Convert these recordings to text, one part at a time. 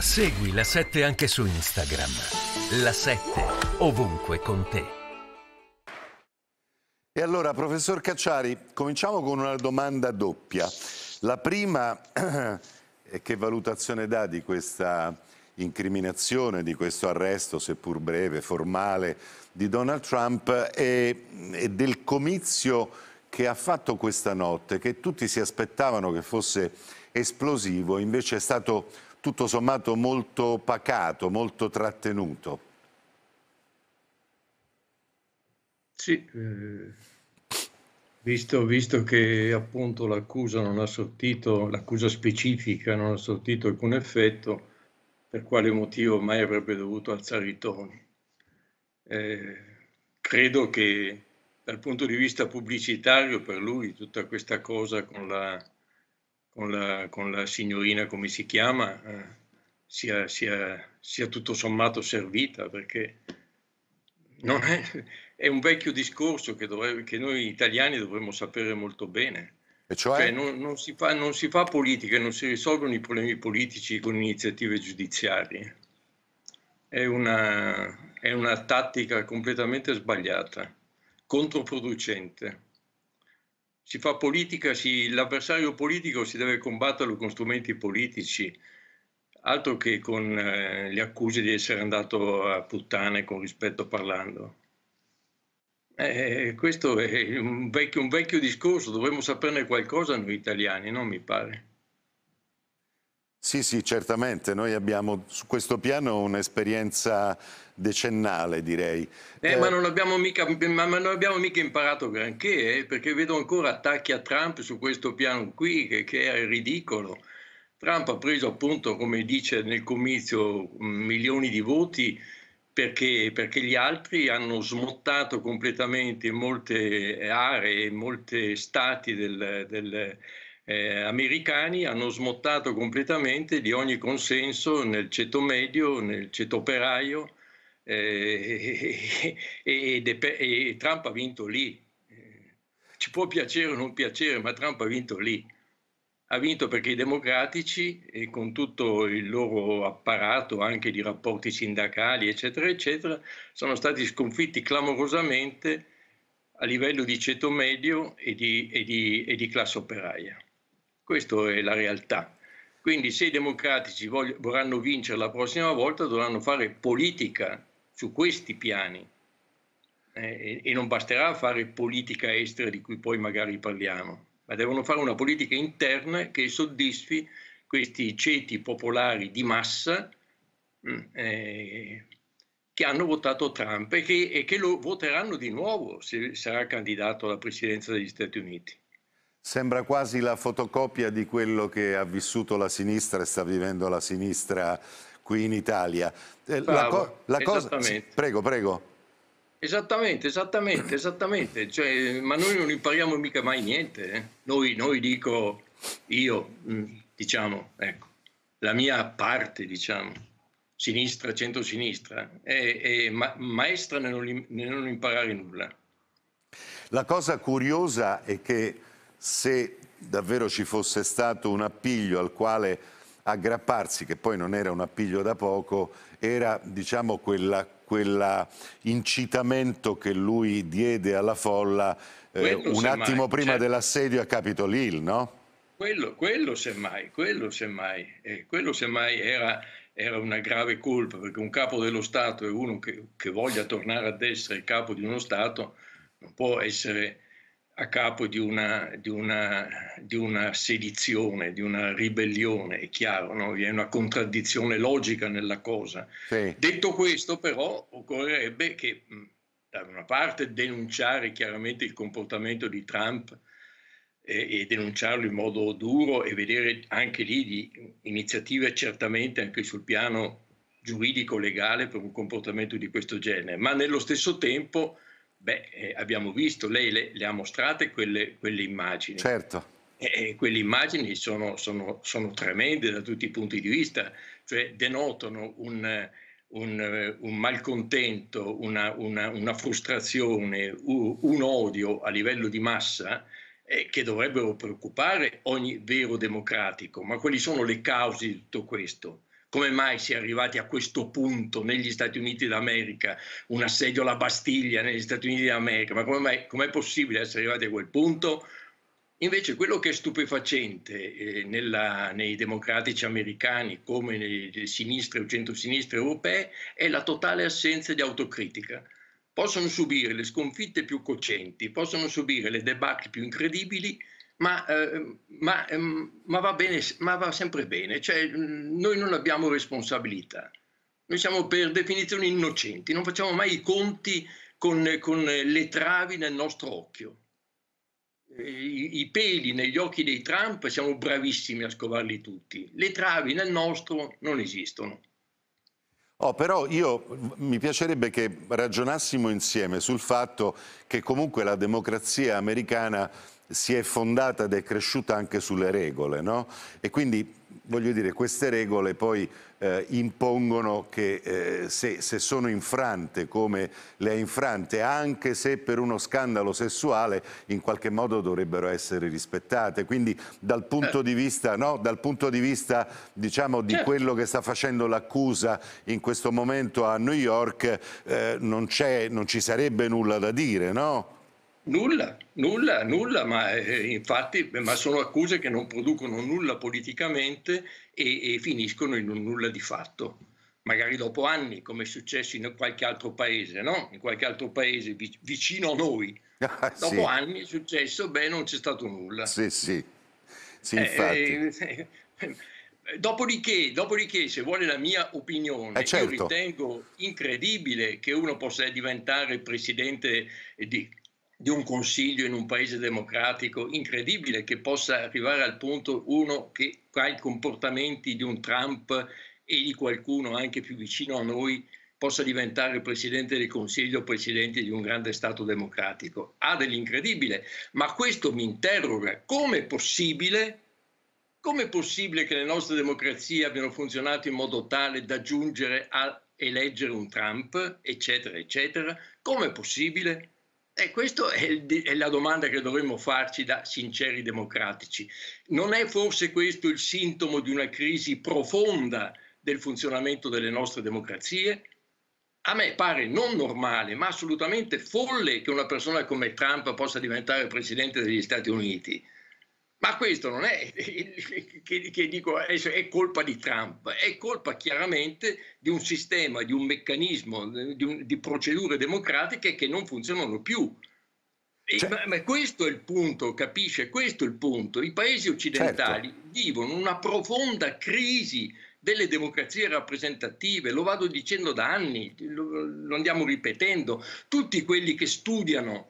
Segui la 7 anche su Instagram. La 7 ovunque con te. E allora, professor Cacciari, cominciamo con una domanda doppia. La prima è che valutazione dà di questa incriminazione, di questo arresto, seppur breve, formale, di Donald Trump e, e del comizio che ha fatto questa notte, che tutti si aspettavano che fosse esplosivo, invece è stato tutto sommato molto pacato, molto trattenuto. Sì, eh, visto, visto, che appunto l'accusa non ha sortito, l'accusa specifica non ha sortito alcun effetto, per quale motivo mai avrebbe dovuto alzare i toni? Eh, credo che dal punto di vista pubblicitario per lui tutta questa cosa con la con la, con la signorina, come si chiama, eh, sia, sia, sia, tutto sommato servita, perché è, è, un vecchio discorso che, dovrebbe, che noi italiani dovremmo sapere molto bene. Cioè? Cioè, non, non, si fa, non, si fa, politica, non si risolvono i problemi politici con iniziative giudiziarie. È una, è una tattica completamente sbagliata, controproducente si fa politica, l'avversario politico si deve combatterlo con strumenti politici, altro che con eh, le accuse di essere andato a puttane con rispetto parlando. Eh, eh questo è un vecchio, un vecchio discorso, dovremmo saperne qualcosa noi italiani, non mi pare. Sì, sì, certamente. Noi abbiamo su questo piano un'esperienza decennale, direi. Eh, eh, ma, non mica, ma, ma, non abbiamo mica, imparato granché, eh, perché vedo ancora attacchi a Trump su questo piano qui, che, che è ridicolo. Trump ha preso appunto, come dice nel comizio, mm, milioni di voti perché, perché gli altri hanno smottato completamente molte aree, molti stati del, del eh, americani hanno smottato completamente di ogni consenso nel ceto medio, nel ceto operaio eh, e, e, e Trump ha vinto lì. Eh, ci può piacere o non piacere, ma Trump ha vinto lì ha vinto perché i democratici, e con tutto il loro apparato anche di rapporti sindacali, eccetera, eccetera, sono stati sconfitti clamorosamente a livello di ceto medio e di, e di, e di classe operaia. Questa è la realtà. Quindi se i democratici voglio, vorranno vincere la prossima volta dovranno fare politica su questi piani eh, e non basterà fare politica estera di cui poi magari parliamo, ma devono fare una politica interna che soddisfi questi ceti popolari di massa mm, eh, che hanno votato Trump e che, e che lo voteranno di nuovo se sarà candidato alla presidenza degli Stati Uniti. Sembra quasi la fotocopia di quello che ha vissuto la sinistra e sta vivendo la sinistra qui in Italia. Eh, Bravo, la co la cosa... sì, prego, prego. Esattamente, esattamente, esattamente. Cioè, ma noi non impariamo mica mai niente. Eh? Noi, noi, dico, io, mm, diciamo, ecco, la mia parte, diciamo, sinistra, centrosinistra, è, è ma maestra nel non, nel non imparare nulla. La cosa curiosa è che se davvero ci fosse stato un appiglio al quale aggrapparsi, che poi non era un appiglio da poco, era diciamo quella, quella incitamento che lui diede alla folla eh, un attimo mai, prima certo. dell'assedio a Capitol Hill, no? Quello, quello semmai, quello semmai, eh, quello semmai era, era, una grave colpa, perché un capo dello Stato e uno che, che voglia tornare ad essere capo di uno Stato non può essere a capo di una, di, una, di una, sedizione, di una ribellione, è chiaro, no? vi è una contraddizione logica nella cosa. Sì. Detto questo però occorrerebbe che da una parte denunciare chiaramente il comportamento di Trump e, e denunciarlo in modo duro e vedere anche lì di iniziative certamente anche sul piano giuridico-legale per un comportamento di questo genere, ma nello stesso tempo Beh, eh, abbiamo visto, lei le, le ha mostrate quelle, quelle immagini. Certo. E quelle immagini sono, sono, sono, tremende da tutti i punti di vista, cioè denotano un, un, un malcontento, una, una, una frustrazione, un, un, odio a livello di massa eh, che dovrebbero preoccupare ogni vero democratico. Ma quali sono le cause di tutto questo? come mai si è arrivati a questo punto negli Stati Uniti d'America, un assedio alla Bastiglia negli Stati Uniti d'America, ma come è possibile essere arrivati a quel punto? Invece quello che è stupefacente eh, nella, nei democratici americani come nelle sinistre o centrosinistre europee è la totale assenza di autocritica. Possono subire le sconfitte più cocenti, possono subire le debacle più incredibili, ma, eh, ma, eh, ma, va bene, ma va sempre bene, cioè mhmm, noi non abbiamo responsabilità, noi siamo per definizione innocenti, non facciamo mai i conti con, con le travi nel nostro occhio. I, I, peli negli occhi dei Trump siamo bravissimi a scovarli tutti, le travi nel nostro non esistono. Oh, però io mhmm, mi piacerebbe che ragionassimo insieme sul fatto che comunque la democrazia americana si è fondata ed è cresciuta anche sulle regole, no? E quindi, voglio dire, queste regole poi eh, impongono che eh, se, se, sono infrante come le ha infrante, anche se per uno scandalo sessuale, in qualche modo dovrebbero essere rispettate. Quindi dal punto eh. di vista, no, dal punto di, vista diciamo, di certo. quello che sta facendo l'accusa in questo momento a New York, eh, non, non ci sarebbe nulla da dire, no? Nulla, nulla, nulla, ma eh, infatti ma sono accuse che non producono nulla politicamente e, e, finiscono in un nulla di fatto. Magari dopo anni, come è successo in qualche altro paese, no? In qualche altro paese vic- vicino a noi. Ah, dopo sì. anni è successo, beh, non c'è stato nulla. Sì, sì. sì eh, eh, dopodiché, dopodiché, se vuole la mia opinione, eh certo. io ritengo incredibile che uno possa diventare presidente di di un consiglio in un paese democratico incredibile che possa arrivare al punto uno che ha i comportamenti di un Trump e di qualcuno anche più vicino a noi possa diventare presidente del Consiglio, presidente di un grande Stato democratico. Ha dell'incredibile, ma questo mi interroga come è possibile, com'è possibile che le nostre democrazie abbiano funzionato in modo tale da giungere a eleggere un Trump, eccetera, eccetera, com'è possibile? E eh, questa è, il, è la domanda che dovremmo farci da sinceri democratici. Non è forse questo il sintomo di una crisi profonda del funzionamento delle nostre democrazie? A me pare non normale, ma assolutamente folle che una persona come Trump possa diventare presidente degli Stati Uniti. Ma questo non è che, che dico adesso è colpa di Trump, è colpa chiaramente di un sistema, di un meccanismo, di, un, di procedure democratiche che non funzionano più. Cioè, ma, ma, questo è il punto, capisce? Questo è il punto. I paesi occidentali certo. vivono una profonda crisi delle democrazie rappresentative, lo vado dicendo da anni, lo, lo andiamo ripetendo, tutti quelli che studiano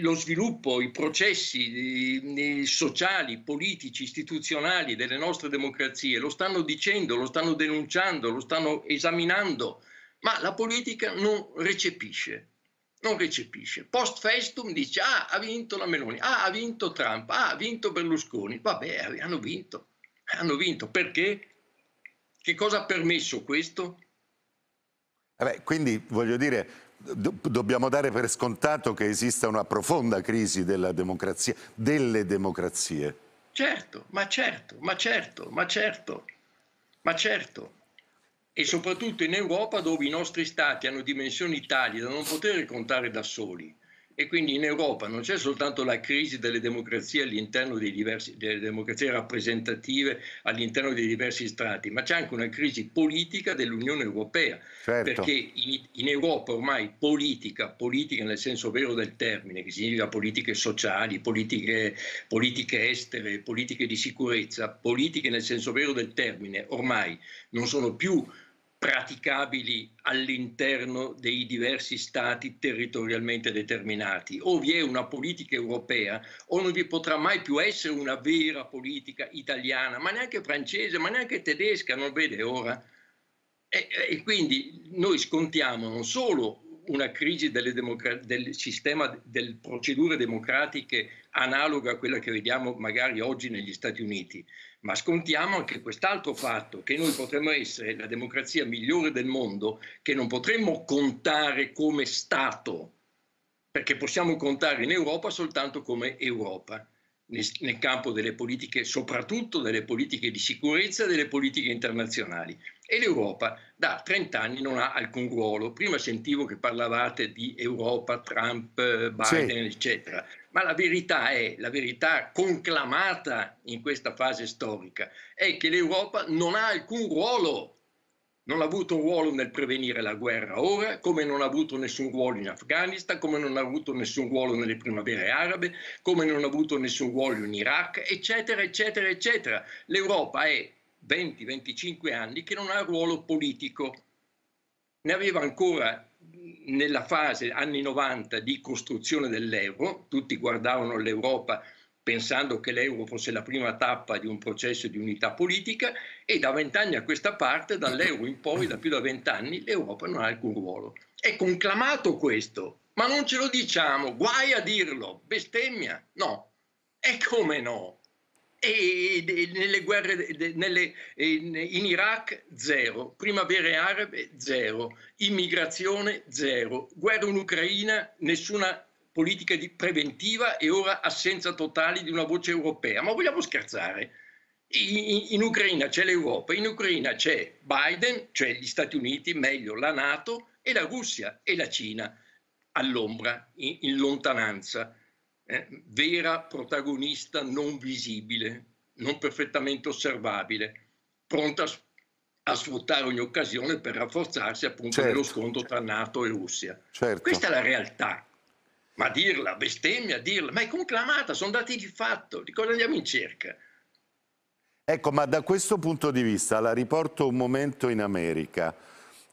lo sviluppo, i processi sociali, politici, istituzionali delle nostre democrazie, lo stanno dicendo, lo stanno denunciando, lo stanno esaminando, ma la politica non recepisce, non recepisce. Post festum dice, ah, ha vinto la Meloni, ah, ha vinto Trump, ah, ha vinto Berlusconi, vabbè, eh, hanno vinto, hanno vinto, perché? Che cosa ha permesso questo? Vabbè, eh quindi voglio dire, do, dobbiamo dare per scontato che esista una profonda crisi della democrazia, delle democrazie. Certo, ma certo, ma certo, ma certo, ma certo. E soprattutto in Europa dove i nostri stati hanno dimensioni tali da non poter contare da soli e quindi in Europa non c'è soltanto la crisi delle democrazie all'interno dei diversi, delle democrazie rappresentative all'interno dei diversi strati, ma c'è anche una crisi politica dell'Unione Europea, certo. perché in, in, Europa ormai politica, politica nel senso vero del termine, che significa politiche sociali, politiche, politiche estere, politiche di sicurezza, politiche nel senso vero del termine, ormai non sono più praticabili all'interno dei diversi stati territorialmente determinati. O vi è una politica europea o non vi potrà mai più essere una vera politica italiana, ma neanche francese, ma neanche tedesca, non vede ora. E, e quindi noi scontiamo non solo una crisi del sistema delle procedure democratiche analoga a quella che vediamo magari oggi negli Stati Uniti, ma scontiamo anche quest'altro fatto, che noi potremmo essere la democrazia migliore del mondo, che non potremmo contare come Stato, perché possiamo contare in Europa soltanto come Europa nel campo delle politiche, soprattutto delle politiche di sicurezza e delle politiche internazionali. E l'Europa da 30 anni non ha alcun ruolo. Prima sentivo che parlavate di Europa, Trump, eh, Biden, sì. eccetera. Ma la verità è, la verità conclamata in questa fase storica, è che l'Europa non ha alcun ruolo non ha avuto un ruolo nel prevenire la guerra ora, come non ha avuto nessun ruolo in Afghanistan, come non ha avuto nessun ruolo nelle primavere arabe, come non ha avuto nessun ruolo in Iraq, eccetera, eccetera, eccetera. L'Europa è 20-25 anni che non ha ruolo politico. Ne aveva ancora nella fase anni 90 di costruzione dell'euro, tutti guardavano l'Europa pensando che l'euro fosse la prima tappa di un processo di unità politica e da vent'anni a questa parte, dall'euro in poi, da più da vent'anni, l'Europa non ha alcun ruolo. È conclamato questo, ma non ce lo diciamo, guai a dirlo, bestemmia, no. E come no? E nelle guerre nelle, in Iraq zero, primavere arabe zero, immigrazione zero, guerra in Ucraina nessuna politica preventiva e ora assenza totale di una voce europea. Ma vogliamo scherzare? In, in Ucraina c'è l'Europa, in Ucraina c'è Biden, cioè gli Stati Uniti, meglio la Nato e la Russia e la Cina all'ombra, in, in lontananza, eh, vera protagonista non visibile, non perfettamente osservabile, pronta a a sfruttare ogni occasione per rafforzarsi appunto certo. nello scontro tra Nato e Russia. Certo. Questa è la realtà ma dirla, bestemmia, dirla, ma è conclamata, sono dati di fatto, di cosa andiamo in cerca? Ecco, ma da questo punto di vista la riporto un momento in America,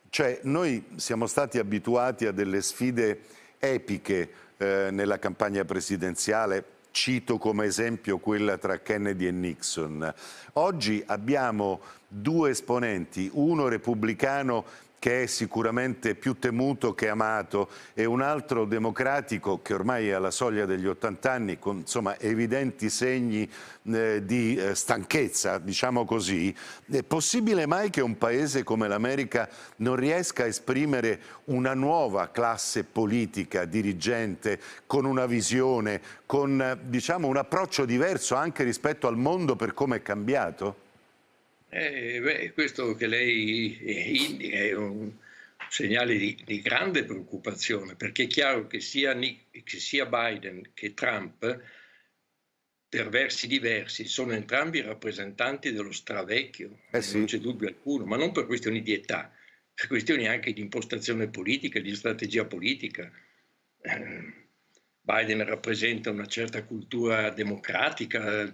cioè noi siamo stati abituati a delle sfide epiche eh, nella campagna presidenziale, cito come esempio quella tra Kennedy e Nixon. Oggi abbiamo due esponenti, uno repubblicano che è sicuramente più temuto che amato, e un altro democratico che ormai è alla soglia degli 80 anni, con insomma, evidenti segni eh, di eh, stanchezza, diciamo così, è possibile mai che un paese come l'America non riesca a esprimere una nuova classe politica dirigente con una visione, con diciamo, un approccio diverso anche rispetto al mondo per come è cambiato? Eh, beh, questo che lei eh, indica è un segnale di, di, grande preoccupazione, perché è chiaro che sia, Nick, che sia Biden che Trump, per versi diversi, sono entrambi rappresentanti dello stravecchio, eh sì. non c'è dubbio alcuno, ma non per questioni di età, per questioni anche di impostazione politica, di strategia politica. Eh, Biden rappresenta una certa cultura democratica,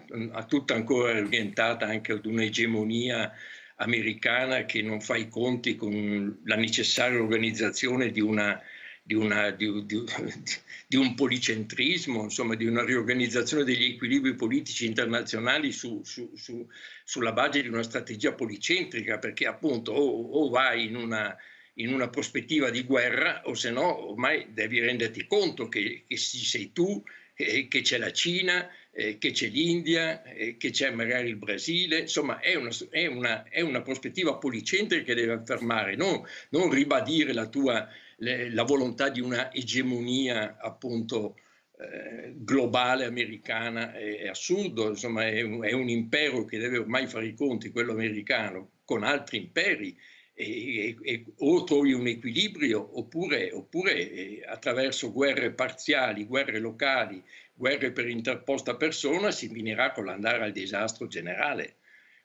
tutta ancora orientata anche ad un'egemonia americana che non fa i conti con la necessaria organizzazione di, una, di, una, di, di un policentrismo, insomma, di una riorganizzazione degli equilibri politici internazionali su, su, su, sulla base di una strategia policentrica, perché appunto o, o vai in una in una prospettiva di guerra o se no ormai devi renderti conto che, che sei tu, eh, che c'è la Cina, eh, che c'è l'India, eh, che c'è magari il Brasile, insomma è una, è una, è una prospettiva policentrica che devi affermare, non, non ribadire la, tua, le, la volontà di una egemonia appunto eh, globale americana è, assurdo, insomma è un, è un impero che deve ormai fare i conti, quello americano, con altri imperi e, e, o trovi un equilibrio oppure, oppure eh, attraverso guerre parziali, guerre locali, guerre per interposta persona si finirà con l'andare al disastro generale.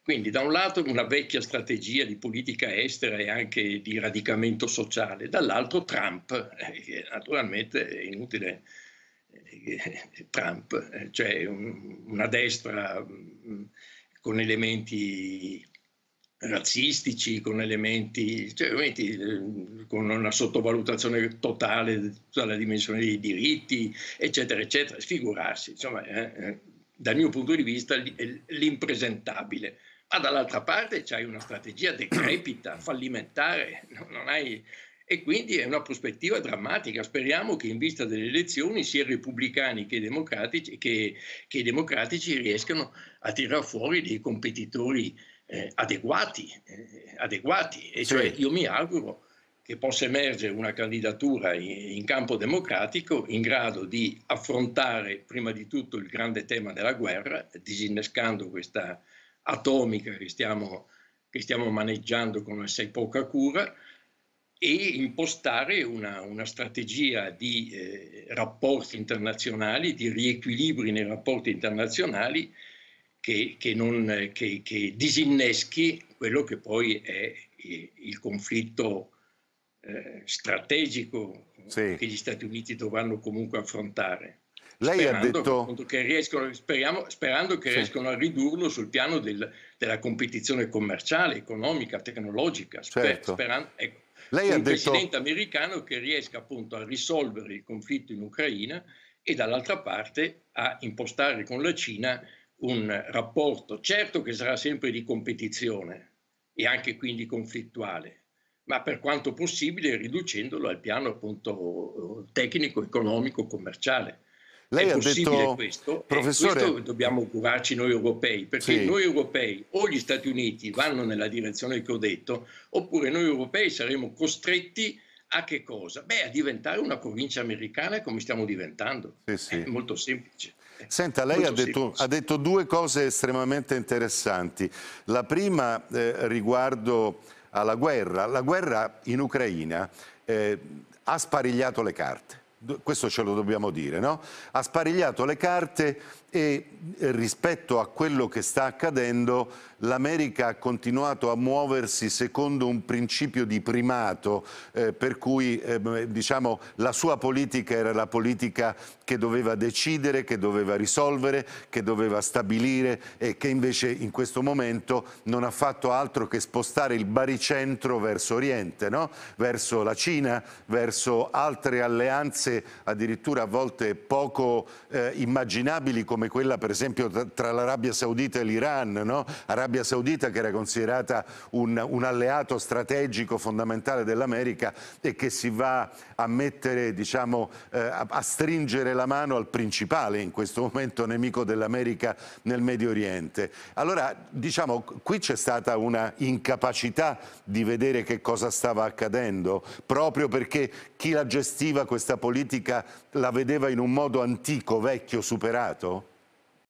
Quindi da un lato una vecchia strategia di politica estera e anche di radicamento sociale, dall'altro Trump, eh, che naturalmente è inutile eh, eh, Trump, cioè una destra mm, con elementi razzistici, con elementi, cioè, eh, con una sottovalutazione totale di tutta la dimensione dei diritti, eccetera, eccetera, sfigurarsi, insomma, eh, eh, dal mio punto di vista l'impresentabile. Ma dall'altra parte c'hai una strategia decrepita, fallimentare, non hai e quindi è una prospettiva drammatica. Speriamo che in vista delle elezioni sia repubblicani che democratici, che, che democratici riescano a tirar fuori dei competitori eh, adeguati, eh, adeguati. E cioè io mi auguro che possa emergere una candidatura in, in campo democratico in grado di affrontare prima di tutto il grande tema della guerra, disinnescando questa atomica che stiamo, che stiamo maneggiando con assai poca cura, e impostare una, una strategia di eh, rapporti internazionali, di riequilibri nei rapporti internazionali che, che, non, che, che disinneschi quello che poi è eh, il conflitto eh, strategico sì. che gli Stati Uniti dovranno comunque affrontare. Lei ha detto... Che riescono, speriamo, sperando che sì. riescano a ridurlo sul piano del, della competizione commerciale, economica, tecnologica. Sper, certo. sperando, ecco. Lei un presidente detto... americano che riesca appunto a risolvere il conflitto in Ucraina e dall'altra parte a impostare con la Cina un rapporto, certo che sarà sempre di competizione e anche quindi conflittuale, ma per quanto possibile riducendolo al piano appunto eh, tecnico, economico, commerciale. Lei è ha detto, questo, professore... questo dobbiamo curarci noi europei, perché sì. noi europei o gli Stati Uniti vanno nella direzione che ho detto, oppure noi europei saremo costretti a che cosa? Beh, a diventare una provincia americana come stiamo diventando. Sì, sì. È molto semplice. Senta, lei ha detto, ha detto, due cose estremamente interessanti. La prima eh, riguardo alla guerra. La guerra in Ucraina eh, ha sparigliato le carte questo ce lo dobbiamo dire, no? ha sparigliato le carte e eh, rispetto a quello che sta accadendo l'America ha continuato a muoversi secondo un principio di primato eh, per cui eh, diciamo, la sua politica era la politica che doveva decidere, che doveva risolvere, che doveva stabilire e che invece in questo momento non ha fatto altro che spostare il baricentro verso Oriente, no? verso la Cina, verso altre alleanze premesse addirittura a volte poco eh, immaginabili come quella per esempio tra, tra l'Arabia Saudita e l'Iran, no? Arabia Saudita che era considerata un, un alleato strategico fondamentale dell'America e che si va a mettere, diciamo, eh, a stringere la mano al principale in questo momento nemico dell'America nel Medio Oriente. Allora, diciamo, qui c'è stata una incapacità di vedere che cosa stava accadendo, proprio perché chi la gestiva questa politica politica la vedeva in un modo antico, vecchio, superato?